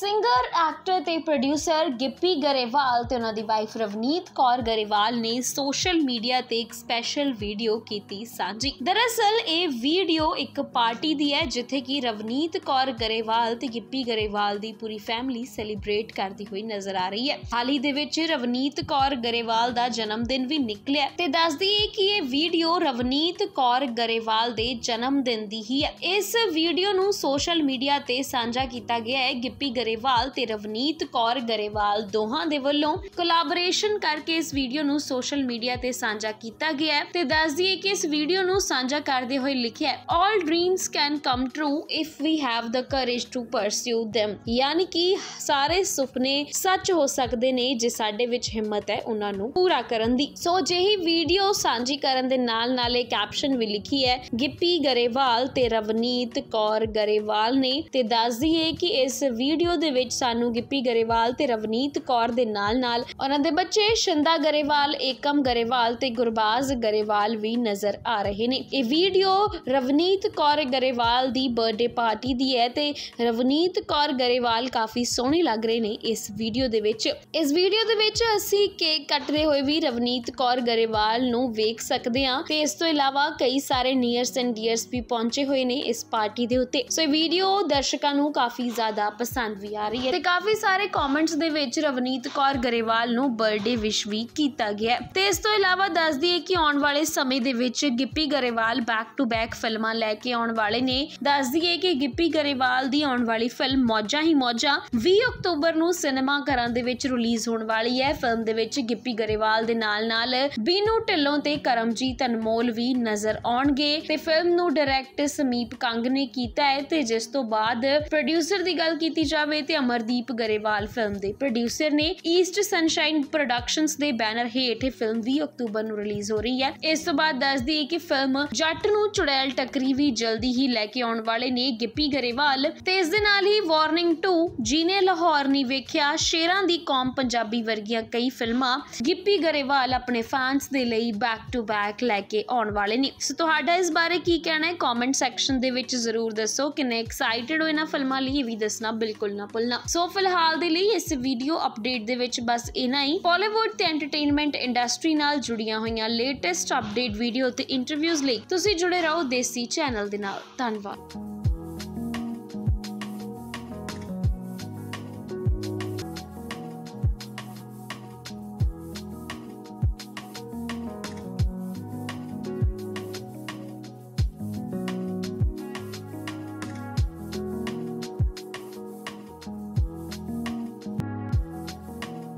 singer actor ਤੇ producer Gippy Grewal ਤੇ ਉਹਨਾਂ ਦੀ ਵਾਈਫ ਰਵਨੀਤ ਕੌਰ ਗਰੇਵਾਲ ਨੇ ਸੋਸ਼ਲ ਮੀਡੀਆ ਤੇ ਇੱਕ ਸਪੈਸ਼ਲ ਵੀਡੀਓ ਕੀਤੀ ਸਾਂਝੀ ਦਰਅਸਲ ਇਹ ਵੀਡੀਓ ਇੱਕ ਪਾਰਟੀ ਦੀ ਹੈ ਜਿੱਥੇ ਕਿ ਰਵਨੀਤ ਕੌਰ ਗਰੇਵਾਲ ਤੇ ਗਿੱਪੀ ਗਰੇਵਾਲ ਦੀ ਪੂਰੀ ਫੈਮਿਲੀ ਸੈਲੀਬ੍ਰੇਟ ਕਰਦੀ ਹੋਈ ਨਜ਼ਰ ਆ ਰਹੀ ਹੈ ਹਾਲ ਹੀ ਦੇ ਵਿੱਚ ਰਵਨੀਤ ਕੌਰ ਗਰੇਵਾਲ ਦਾ ਜਨਮ ਦਿਨ ਵੀ ਨਿਕਲਿਆ ਤੇ ਦੱਸਦੀ ਹੈ ਕਿ ਇਹ ਵੀਡੀਓ ਰਵਨੀਤ ਕੌਰ ਗਰੇਵਾਲ ਦੇ ਜਨਮ ਦਿਨ ਦੀ ਹੀ ਹੈ ਇਸ ਵੀਡੀਓ ਨੂੰ ਸੋਸ਼ਲ ਮੀਡੀਆ ਤੇ ਸਾਂਝਾ ਕੀਤਾ ਗਿਆ ਹੈ ਗਿੱਪੀ ਗਰੇਵਾਲ ਤੇ ਰਵਨੀਤ ਕੌਰ ਗਰੇਵਾਲ ਦੋਹਾਂ ਦੇ ਵੱਲੋਂ ਕੋਲੈਬੋਰੇਸ਼ਨ ਕਰਕੇ ਇਸ ਵੀਡੀਓ ਨੂੰ ਸੋਸ਼ਲ ਮੀਡੀਆ ਤੇ ਸਾਂਝਾ ਕੀਤਾ ਗਿਆ ਤੇ ਦੱਸ ਦਈਏ ਕਿ ਇਸ ਵੀਡੀਓ ਨੂੰ ਸਾਂਝਾ ਕਰਦੇ ਹੋਏ ਲਿਖਿਆ ਹੈ all dreams can come true if we have the courage to pursue them ਯਾਨੀ ਕਿ ਸਾਰੇ ਸੁਪਨੇ ਸੱਚ ਹੋ ਸਕਦੇ ਨੇ ਜੇ ਸਾਡੇ ਵਿੱਚ ਹਿੰਮਤ ਹੈ ਉਹਨਾਂ ਨੂੰ ਪੂਰਾ ਕਰਨ ਦੀ ਸੋ ਜਿਹੀ ਵੀਡੀਓ ਸਾਂਝੀ ਕਰਨ ਦੇ ਨਾਲ ਨਾਲ ਇਹ ਕੈਪਸ਼ਨ ਵੀ ਲਿਖੀ ਹੈ ਗਿੱਪੀ ਗਰੇਵਾਲ ਤੇ ਰਵਨੀਤ ਕੌਰ ਗਰੇਵਾਲ ਨੇ ਤੇ ਦੱਸ ਦਈਏ ਕਿ ਇਸ ਵੀਡੀਓ ਵੀਡੀਓ ਦੇ ਵਿੱਚ ਸਾਨੂੰ ਗਿੱਪੀ ਗਰੇਵਾਲ ਤੇ ਰਵਨੀਤ ਕੌਰ ਦੇ ਨਾਲ-ਨਾਲ ਉਹਨਾਂ ਦੇ ਬੱਚੇ ਸ਼ੰਦਾ ਗਰੇਵਾਲ, ਏਕਮ ਗਰੇਵਾਲ ਤੇ ਗੁਰਬਾਜ਼ ਗਰੇਵਾਲ ਵੀ ਨਜ਼ਰ ਆ ਰਹੇ ਨੇ ਇਹ ਵੀਡੀਓ ਰਵਨੀਤ ਕੌਰ ਗਰੇਵਾਲ ਦੀ ਬਰਥਡੇ ਪਾਰਟੀ ਦੀ ਹੈ ਤੇ ਰਵਨੀਤ ਕੌਰ ਗਰੇਵਾਲ ਕਾਫੀ ਸੋਹਣੇ ਲੱਗ ਰਹੇ ਨੇ ਇਸ ਵੀਡੀਓ ਦੇ ਵਿੱਚ ਇਸ ਵੀਡੀਓ ਦੇ ਵਿੱਚ ਅਸੀਂ ਕੇਕ ਕੱਟਦੇ ਹੋਏ ਵੀ ਰਵਨੀਤ ਕੌਰ ਗਰੇਵਾਲ ਨੂੰ ਵੇਖ ਸਕਦੇ ਹਾਂ ਤੇ ਇਸ ਤੋਂ ਇਲਾਵਾ ਕਈ ਸਾਰੇ ਨੀਅਰਸ ਐਂਡ ਡੀਅਰਸ ਵੀ ਪਹੁੰਚੇ ਹੋਏ ਨੇ ਇਸ ਪਾਰਟੀ ਦੇ ਉੱਤੇ ਸੋ ਇਹ ਵੀਡੀਓ ਦਰਸ਼ਕਾਂ ਨੂੰ ਕਾਫੀ ਜ਼ਿਆਦਾ ਪਸੰਦ ਵੀ ਆ ਰਹੀ ਹੈ ਤੇ ਕਾਫੀ ਸਾਰੇ ਕਮੈਂਟਸ ਦੇ ਵਿੱਚ ਰਵਨੀਤ ਕੌਰ ਗਰੇਵਾਲ ਨੂੰ ਬਰਥਡੇ ਵਿਸ਼ ਵੀ ਕੀਤਾ ਗਿਆ ਤੇ ਇਸ ਤੋਂ ਇਲਾਵਾ ਦੱਸ ਦਈਏ ਕਿ ਆਉਣ ਵਾਲੇ ਸਮੇਂ ਦੇ ਵਿੱਚ Gippy Grewal back to back ਫਿਲਮਾਂ ਲੈ ਕੇ ਆਉਣ ਵਾਲੇ ਨੇ ਦੱਸ ਦਈਏ ਕਿ ਗਿੱਪੀ ਗਰੇਵਾਲ ਦੀ ਆਉਣ ਵਾਲੀ ਫਿਲਮ ਮੌਜਾਂ ਹੀ ਮੌਜਾਂ 20 ਅਕਤੂਬਰ ਨੂੰ ਸਿਨੇਮਾ ਘਰਾਂ ਦੇ ਵਿੱਚ ਰਿਲੀਜ਼ ਹੋਣ ਵਾਲੀ ਹੈ ਫਿਲਮ ਦੇ ਵਿੱਚ ਗਿੱਪੀ ਗਰੇਵਾਲ ਦੇ ਨਾਲ-ਨਾਲ ਬੀਨੂ ਢਿੱਲੋਂ ਤੇ ਕਰਮਜੀਤ ਅਨਮੋਲ ਵੀ ਨਜ਼ਰ ਆਉਣਗੇ ਤੇ ਫਿਲਮ ਨੂੰ ਡਾਇਰੈਕਟ ਸਮੀਪ ਕੰਗ ਨੇ ਕੀਤਾ ਹੈ ਤੇ ਜਿਸ ਤੋਂ ਬਾਅਦ ਪ੍ਰੋਡਿਊਸਰ ਦੀ ਗੱਲ ਕੀਤੀ ਜਾਵੇ ਦਵੇ ਤੇ ਅਮਰਦੀਪ ਗਰੇਵਾਲ ਫਿਲਮ ਦੇ ਪ੍ਰੋਡਿਊਸਰ ਨੇ ਈਸਟ ਸਨਸ਼ਾਈਨ ਪ੍ਰੋਡਕਸ਼ਨਸ ਦੇ ਬੈਨਰ ਹੇਠ ਇਹ ਫਿਲਮ 20 ਅਕਤੂਬਰ ਨੂੰ ਰਿਲੀਜ਼ ਹੋ ਰਹੀ ਹੈ ਇਸ ਤੋਂ ਬਾਅਦ ਦੱਸਦੀ ਹੈ ਕਿ ਫਿਲਮ ਜੱਟ ਨੂੰ ਚੁੜੈਲ ਟੱਕਰੀ ਵੀ ਜਲਦੀ ਹੀ ਲੈ ਕੇ ਆਉਣ ਵਾਲੇ ਨੇ ਗਿੱਪੀ ਗਰੇਵਾਲ ਤੇ ਇਸ ਦੇ ਨਾਲ ਹੀ ਵਾਰਨਿੰਗ 2 ਜੀਨੇ ਲਾਹੌਰ ਨਹੀਂ ਵੇਖਿਆ ਸ਼ੇਰਾਂ ਦੀ ਕੌਮ ਪੰਜਾਬੀ ਵਰਗੀਆਂ ਕਈ ਫਿਲਮਾਂ ਗਿੱਪੀ ਗਰੇਵਾਲ ਆਪਣੇ ਫੈਨਸ ਦੇ ਲਈ ਬੈਕ ਟੂ ਬੈਕ ਲੈ ਕੇ ਆਉਣ ਵਾਲੇ ਨੇ ਸੋ ਤੁਹਾਡਾ ਇਸ ਬਾਰੇ ਕੀ ਕਹਿਣਾ ਹੈ ਕਮੈਂਟ ਸੈਕਸ਼ਨ ਦੇ ਵਿੱਚ ਜ਼ਰੂਰ ਦੱਸੋ ਕਿੰਨੇ ਐਕਸਾਈਟਿਡ ਹੋ ਇਹਨਾਂ ਫਿਲਮਾਂ ਲਈ ਇਹ ਵੀ ਦੱਸਣਾ ਬਿਲਕੁਲ ਨਾ ਨਾ ਭੁੱਲਣਾ ਸੋ ਫਿਲਹਾਲ ਦੇ ਲਈ ਇਸ ਵੀਡੀਓ ਅਪਡੇਟ ਦੇ ਵਿੱਚ ਬਸ ਇਨਾ ਹੀ ਬਾਲੀਵੁੱਡ ਤੇ ਐਂਟਰਟੇਨਮੈਂਟ ਇੰਡਸਟਰੀ ਨਾਲ ਜੁੜੀਆਂ ਹੋਈਆਂ ਲੇਟੈਸਟ ਅਪਡੇਟ ਵੀਡੀਓ ਤੇ ਇੰਟਰਵਿਊਜ਼ ਲਈ ਤੁਸੀਂ ਜੁੜੇ ਰਹੋ ਦੇਸੀ ਚੈਨਲ ਦੇ ਨਾਲ ਧੰਨਵਾਦ